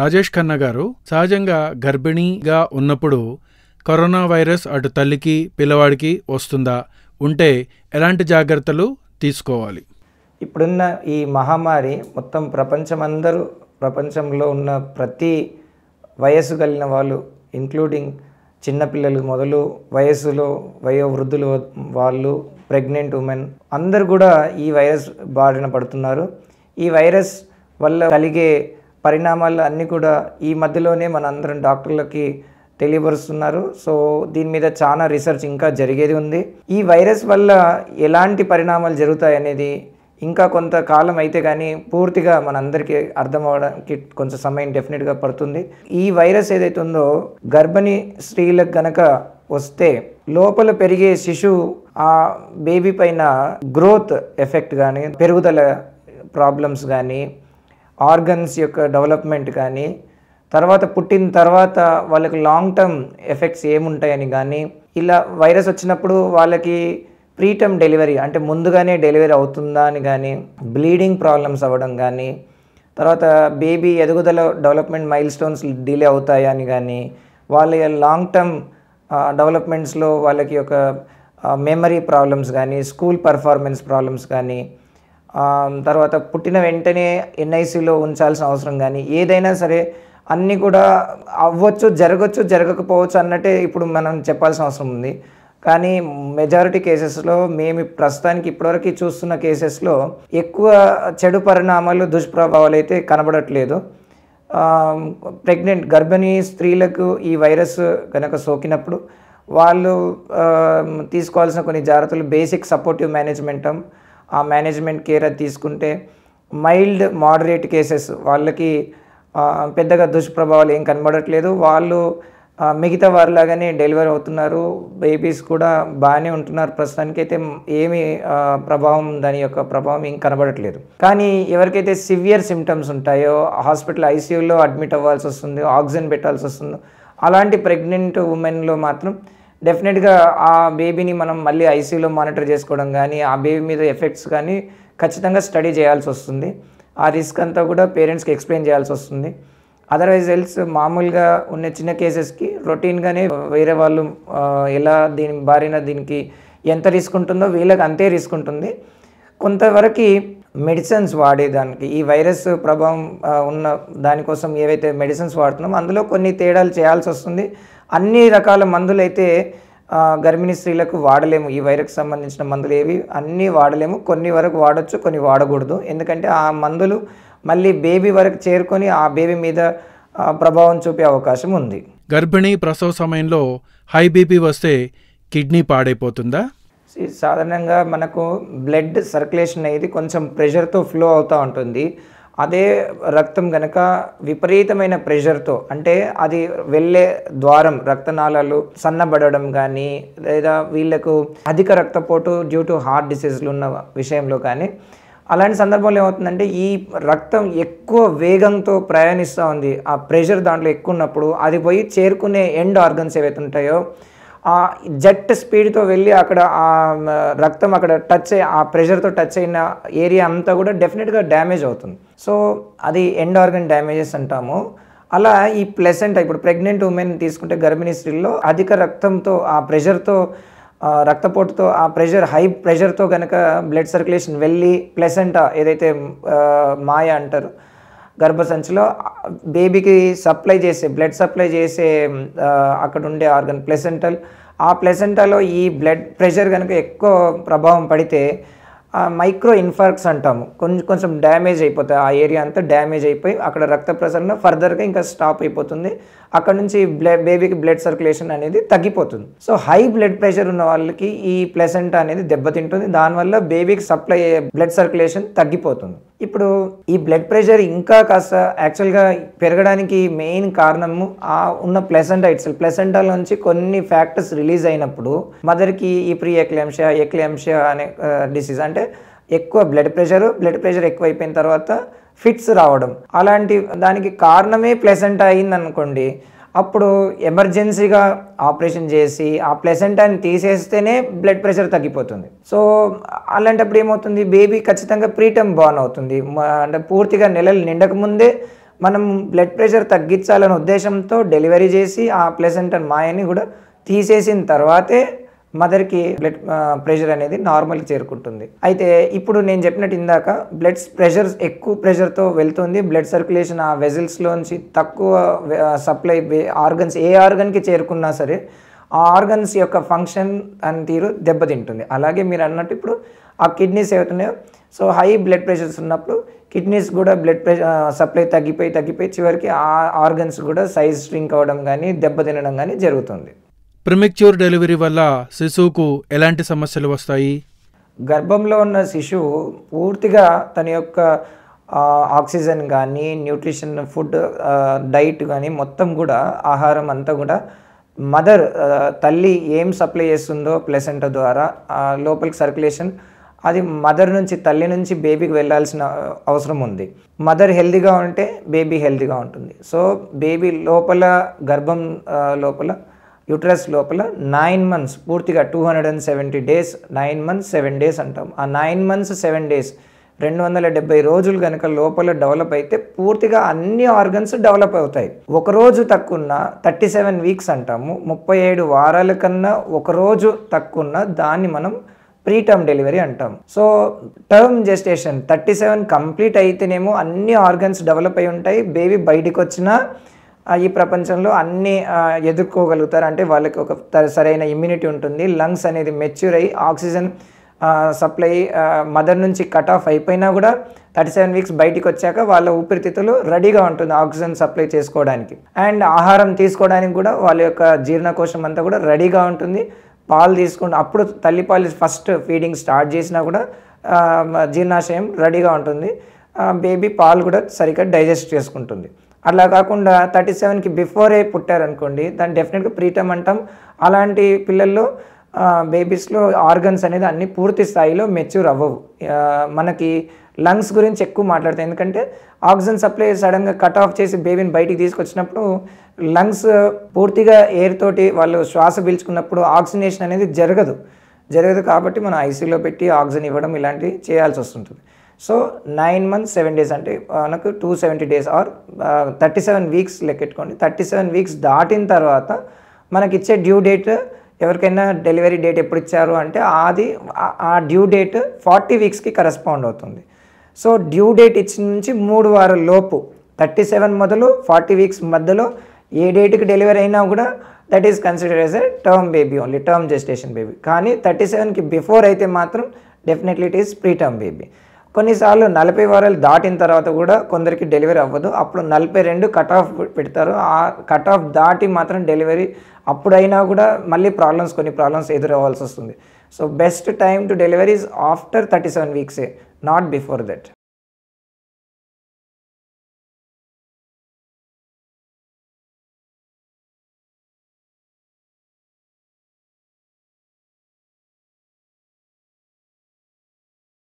రాజేష్ ఖన్నా గారు సహజంగా గర్భిణీగా ఉన్నప్పుడు కరోనా వైరస్ అటు తల్లికి పిల్లవాడికి వస్తుందా ఉంటే ఎలాంటి జాగ్రత్తలు తీసుకోవాలి ఇప్పుడున్న ఈ మహమ్మారి మొత్తం ప్రపంచమందరూ ప్రపంచంలో ఉన్న ప్రతి వయస్సు కలిగిన వాళ్ళు ఇంక్లూడింగ్ చిన్నపిల్లలు మొదలు వయస్సులో వయోవృద్ధులు వాళ్ళు ప్రెగ్నెంట్ ఉమెన్ అందరు కూడా ఈ వైరస్ బారిన పడుతున్నారు ఈ వైరస్ వల్ల కలిగే పరిణామాలు అన్నీ కూడా ఈ మధ్యలోనే మనందరం డాక్టర్లకి తెలియపరుస్తున్నారు సో దీని మీద చాలా రీసెర్చ్ ఇంకా జరిగేది ఉంది ఈ వైరస్ వల్ల ఎలాంటి పరిణామాలు జరుగుతాయనేది ఇంకా కొంతకాలం అయితే కానీ పూర్తిగా మనందరికీ అర్థం అవడానికి కొంచెం సమయం డెఫినెట్గా పడుతుంది ఈ వైరస్ ఏదైతే ఉందో గర్భిణీ స్త్రీలకు గనక వస్తే లోపల పెరిగే శిశువు ఆ బేబీ పైన గ్రోత్ ఎఫెక్ట్ కానీ పెరుగుదల ప్రాబ్లమ్స్ కానీ ఆర్గన్స్ యొక్క డెవలప్మెంట్ కానీ తర్వాత పుట్టిన తర్వాత వాళ్ళకి లాంగ్ టర్మ్ ఎఫెక్ట్స్ ఏముంటాయని కానీ ఇలా వైరస్ వచ్చినప్పుడు వాళ్ళకి ప్రీటర్మ్ డెలివరీ అంటే ముందుగానే డెలివరీ అవుతుందా అని కానీ బ్లీడింగ్ ప్రాబ్లమ్స్ అవ్వడం కానీ తర్వాత బేబీ ఎదుగుదల డెవలప్మెంట్ మైల్ స్టోన్స్ డిలే అవుతాయా అని కానీ వాళ్ళ లాంగ్ టర్మ్ డెవలప్మెంట్స్లో వాళ్ళకి ఒక మెమరీ ప్రాబ్లమ్స్ కానీ స్కూల్ పర్ఫార్మెన్స్ ప్రాబ్లమ్స్ కానీ తర్వాత పుట్టిన వెంటనే ఎన్ఐసిలో ఉంచాల్సిన అవసరం కానీ ఏదైనా సరే అన్నీ కూడా అవ్వచ్చు జరగచ్చు జరగకపోవచ్చు అన్నట్టే ఇప్పుడు మనం చెప్పాల్సిన అవసరం ఉంది కానీ మెజారిటీ కేసెస్లో మేము ప్రస్తుతానికి ఇప్పటివరకు చూస్తున్న కేసెస్లో ఎక్కువ చెడు పరిణామాలు దుష్ప్రభావాలు అయితే కనబడట్లేదు ప్రెగ్నెంట్ గర్భిణీ స్త్రీలకు ఈ వైరస్ కనుక సోకినప్పుడు వాళ్ళు తీసుకోవాల్సిన కొన్ని జాగ్రత్తలు బేసిక్ సపోర్టివ్ మేనేజ్మెంటం ఆ మేనేజ్మెంట్ కేర్ అది తీసుకుంటే మైల్డ్ మోడరేట్ కేసెస్ వాళ్ళకి పెద్దగా దుష్ప్రభావాలు ఏం కనబడట్లేదు వాళ్ళు మిగతా వారిలాగానే డెలివరీ అవుతున్నారు బేబీస్ కూడా బాగానే ఉంటున్నారు ప్రస్తుతానికి అయితే ఏమి ప్రభావం దాని యొక్క ప్రభావం ఏం కనబడట్లేదు కానీ ఎవరికైతే సివియర్ సిమ్టమ్స్ ఉంటాయో హాస్పిటల్ ఐసీయూలో అడ్మిట్ అవ్వాల్సి వస్తుంది ఆక్సిజన్ పెట్టాల్సి వస్తుందో అలాంటి ప్రెగ్నెంట్ ఉమెన్లో మాత్రం డెఫినెట్గా ఆ బేబీని మనం మళ్ళీ ఐసీయూలో మానిటర్ చేసుకోవడం కానీ ఆ బేబీ మీద ఎఫెక్ట్స్ కానీ ఖచ్చితంగా స్టడీ చేయాల్సి వస్తుంది ఆ రిస్క్ అంతా కూడా పేరెంట్స్కి ఎక్స్ప్లెయిన్ చేయాల్సి వస్తుంది అదర్వైజ్ ఎల్స్ మామూలుగా ఉన్న చిన్న కేసెస్కి రొటీన్గానే వేరే వాళ్ళు ఎలా దీని బారిన దీనికి ఎంత రిస్క్ ఉంటుందో వీళ్ళకి అంతే రిస్క్ ఉంటుంది కొంతవరకు మెడిసిన్స్ వాడేదానికి ఈ వైరస్ ప్రభావం ఉన్న దానికోసం ఏవైతే మెడిసిన్స్ వాడుతున్నామో అందులో కొన్ని తేడాలు చేయాల్సి వస్తుంది అన్ని రకాల మందులు అయితే గర్భిణీ స్త్రీలకు వాడలేము ఈ వైరస్కి సంబంధించిన మందులు ఏవి అన్నీ వాడలేము కొన్ని వరకు వాడచ్చు కొన్ని వాడకూడదు ఎందుకంటే ఆ మందులు మళ్ళీ బేబీ వరకు చేరుకొని ఆ బేబీ మీద ప్రభావం చూపే అవకాశం ఉంది గర్భిణీ ప్రసవ సమయంలో హై బీపీ వస్తే కిడ్నీ పాడైపోతుందా సాధారణంగా మనకు బ్లడ్ సర్క్యులేషన్ అనేది కొంచెం ప్రెషర్తో ఫ్లో అవుతూ ఉంటుంది అదే రక్తం గనక విపరీతమైన ప్రెషర్తో అంటే అది వెళ్ళే ద్వారం రక్తనాళాలు సన్నబడడం కానీ లేదా వీళ్ళకు అధిక రక్తపోటు డ్యూ టు హార్ట్ డిసీజ్లు ఉన్న విషయంలో కానీ అలాంటి సందర్భంలో ఏమవుతుందంటే ఈ రక్తం ఎక్కువ వేగంతో ప్రయాణిస్తూ ఉంది ఆ ప్రెషర్ దాంట్లో ఎక్కువ ఉన్నప్పుడు అది పోయి చేరుకునే ఎండ్ ఆర్గన్స్ ఏవైతే ఉంటాయో ఆ జెట్ స్పీడ్తో వెళ్ళి అక్కడ ఆ రక్తం అక్కడ టచ్ అయ్యి ఆ ప్రెషర్తో టచ్ అయిన ఏరియా అంతా కూడా డెఫినెట్గా డ్యామేజ్ అవుతుంది సో అది ఎండ్ ఆర్గన్ డ్యామేజెస్ అంటాము అలా ఈ ప్లెసెంట్ ఇప్పుడు ప్రెగ్నెంట్ ఉమెన్ తీసుకుంటే గర్భిణీ స్త్రీల్లో అధిక రక్తంతో ఆ ప్రెషర్తో రక్తపోటుతో ఆ ప్రెషర్ హై ప్రెషర్తో కనుక బ్లడ్ సర్క్యులేషన్ వెళ్ళి ప్లెసెంటా ఏదైతే మాయ అంటారు గర్భసంచిలో బేబీకి సప్లై చేసే బ్లడ్ సప్లై చేసే అక్కడ ఉండే ఆర్గన్ ప్లెసెంటల్ ఆ ప్లెసెంటాలో ఈ బ్లడ్ ప్రెషర్ కనుక ఎక్కువ ప్రభావం పడితే మైక్రో ఇన్ఫార్క్స్ అంటాము కొంచెం కొంచెం డ్యామేజ్ అయిపోతాయి ఆ ఏరియా అంతా డ్యామేజ్ అయిపోయి అక్కడ రక్త ప్రసరణ ఫర్దర్గా ఇంకా స్టాప్ అయిపోతుంది అక్కడ నుంచి బ్లడ్ బేబీకి బ్లడ్ సర్క్యులేషన్ అనేది తగ్గిపోతుంది సో హై బ్లడ్ ప్రెషర్ ఉన్న వాళ్ళకి ఈ ప్లెసెంట్ అనేది దెబ్బతింటుంది దానివల్ల బేబీకి సప్లై అయ్యే బ్లడ్ సర్క్యులేషన్ తగ్గిపోతుంది ఇప్పుడు ఈ బ్లడ్ ప్రెషర్ ఇంకా కాస్త యాక్చువల్గా పెరగడానికి మెయిన్ కారణము ఆ ఉన్న ప్లెసెంటా ఇట్స్ ప్లెసెంటా నుంచి కొన్ని ఫ్యాక్టర్స్ రిలీజ్ అయినప్పుడు మదర్కి ఈ ప్రీ ఎక్లెంష ఎక్లెంషియా అనే డిసీజ్ అంటే ఎక్కువ బ్లడ్ ప్రెషర్ బ్లడ్ ప్రెషర్ ఎక్కువ అయిపోయిన తర్వాత ఫిట్స్ రావడం అలాంటి దానికి కారణమే అయింది అయిందనుకోండి అప్పుడు ఎమర్జెన్సీగా ఆపరేషన్ చేసి ఆ ప్లెసెంటాన్ని తీసేస్తేనే బ్లడ్ ప్రెషర్ తగ్గిపోతుంది సో అలాంటప్పుడు ఏమవుతుంది బేబీ ఖచ్చితంగా ప్రీటమ్ బాన్ అవుతుంది అంటే పూర్తిగా నెలలు నిండకముందే మనం బ్లడ్ ప్రెషర్ తగ్గించాలనే ఉద్దేశంతో డెలివరీ చేసి ఆ ప్లెసెంట్ మాయని కూడా తీసేసిన తర్వాతే మదర్కి బ్లడ్ ప్రెషర్ అనేది నార్మల్ చేరుకుంటుంది అయితే ఇప్పుడు నేను చెప్పినట్టు ఇందాక బ్లడ్ ప్రెషర్ ఎక్కువ ప్రెషర్తో వెళ్తుంది బ్లడ్ సర్క్యులేషన్ ఆ వెజిల్స్లోంచి తక్కువ సప్లై ఆర్గన్స్ ఏ ఆర్గన్కి చేరుకున్నా సరే ఆ ఆర్గన్స్ యొక్క ఫంక్షన్ అని తీరు దెబ్బతింటుంది అలాగే మీరు అన్నట్టు ఇప్పుడు ఆ కిడ్నీస్ ఏవైతున్నాయో సో హై బ్లడ్ ప్రెషర్స్ ఉన్నప్పుడు కిడ్నీస్ కూడా బ్లడ్ ప్రెషర్ సప్లై తగ్గిపోయి తగ్గిపోయి చివరికి ఆ ఆర్గన్స్ కూడా సైజ్ స్ట్రింక్ అవ్వడం కానీ దెబ్బతినడం కానీ జరుగుతుంది ప్రిమిక్చ్యూర్ డెలివరీ వల్ల శిశువుకు ఎలాంటి సమస్యలు వస్తాయి గర్భంలో ఉన్న శిశువు పూర్తిగా తన యొక్క ఆక్సిజన్ కానీ న్యూట్రిషన్ ఫుడ్ డైట్ కానీ మొత్తం కూడా ఆహారం అంతా కూడా మదర్ తల్లి ఏం సప్లై చేస్తుందో ప్లెసెంట ద్వారా లోపలికి సర్క్యులేషన్ అది మదర్ నుంచి తల్లి నుంచి బేబీకి వెళ్ళాల్సిన అవసరం ఉంది మదర్ హెల్దీగా ఉంటే బేబీ హెల్దీగా ఉంటుంది సో బేబీ లోపల గర్భం లోపల యూట్రస్ లోపల నైన్ మంత్స్ పూర్తిగా two hundred and seventy days nine months seven days అంటాం ఆ నైన్ మంత్స్ సెవెన్ డేస్ రెండు వందల డెబ్బై రోజులు కనుక లోపల డెవలప్ అయితే పూర్తిగా అన్ని ఆర్గన్స్ డెవలప్ అవుతాయి ఒకరోజు తక్కువన్న థర్టీ సెవెన్ వీక్స్ అంటాము ముప్పై ఏడు వారాల కన్నా ఒకరోజు తక్కువన్న దాన్ని మనం ప్రీ టర్మ్ డెలివరీ అంటాం so term gestation thirty seven complete అయితేనేమో అన్ని ఆర్గన్స్ డెవలప్ అయి ఉంటాయి బేబీ బయటకు వచ్చినా ఈ ప్రపంచంలో అన్నీ ఎదుర్కోగలుగుతారు అంటే వాళ్ళకి ఒక సరైన ఇమ్యూనిటీ ఉంటుంది లంగ్స్ అనేది మెచ్యూర్ అయ్యి ఆక్సిజన్ సప్లై మదర్ నుంచి కట్ ఆఫ్ అయిపోయినా కూడా థర్టీ సెవెన్ వీక్స్ బయటికి వచ్చాక వాళ్ళ ఊపిరితిత్తులు రెడీగా ఉంటుంది ఆక్సిజన్ సప్లై చేసుకోవడానికి అండ్ ఆహారం తీసుకోవడానికి కూడా వాళ్ళ యొక్క జీర్ణకోశం అంతా కూడా రెడీగా ఉంటుంది పాలు తీసుకుంటే అప్పుడు తల్లిపాలు ఫస్ట్ ఫీడింగ్ స్టార్ట్ చేసినా కూడా జీర్ణాశయం రెడీగా ఉంటుంది బేబీ పాలు కూడా సరిగ్గా డైజెస్ట్ చేసుకుంటుంది అట్లా కాకుండా థర్టీ సెవెన్కి బిఫోరే పుట్టారనుకోండి దాన్ని డెఫినెట్గా ప్రీటమ్ అంటాం అలాంటి పిల్లల్లో బేబీస్లో ఆర్గన్స్ అనేది అన్ని పూర్తి స్థాయిలో మెచ్యూర్ అవ్వవు మనకి లంగ్స్ గురించి ఎక్కువ మాట్లాడతాయి ఎందుకంటే ఆక్సిజన్ సప్లై సడన్గా కట్ ఆఫ్ చేసి బేబీని బయటికి తీసుకొచ్చినప్పుడు లంగ్స్ పూర్తిగా ఎయిర్ తోటి వాళ్ళు శ్వాస పీల్చుకున్నప్పుడు ఆక్సిజనేషన్ అనేది జరగదు జరగదు కాబట్టి మనం ఐసీలో పెట్టి ఆక్సిజన్ ఇవ్వడం ఇలాంటివి చేయాల్సి వస్తుంటుంది so nine months seven days అంటే మనకు two seventy days or thirty seven weeks లెక్కెట్టుకోండి థర్టీ సెవెన్ వీక్స్ దాటిన తర్వాత మనకి ఇచ్చే డ్యూ డేట్ ఎవరికైనా డెలివరీ డేట్ ఎప్పుడు ఇచ్చారు అంటే అది ఆ డ్యూ డేట్ ఫార్టీ వీక్స్కి కరెస్పాండ్ అవుతుంది సో డ్యూ డేట్ ఇచ్చిన నుంచి మూడు వారాల లోపు థర్టీ సెవెన్ మొదలు ఫార్టీ వీక్స్ మధ్యలో ఏ డేట్కి డెలివరీ అయినా కూడా that is consider as a term baby only term gestation baby కానీ థర్టీ సెవెన్కి బిఫోర్ అయితే మాత్రం definitely it is preterm baby కొన్నిసార్లు నలభై వారాలు దాటిన తర్వాత కూడా కొందరికి డెలివరీ అవ్వదు అప్పుడు నలభై రెండు కట్ ఆఫ్ పెడతారు ఆ కట్ ఆఫ్ దాటి మాత్రం డెలివరీ అప్పుడైనా కూడా మళ్ళీ ప్రాబ్లమ్స్ కొన్ని ప్రాబ్లమ్స్ ఎదురవ్వాల్సి వస్తుంది so best time to deliveries after thirty seven వీక్సే నాట్ బిఫోర్ దట్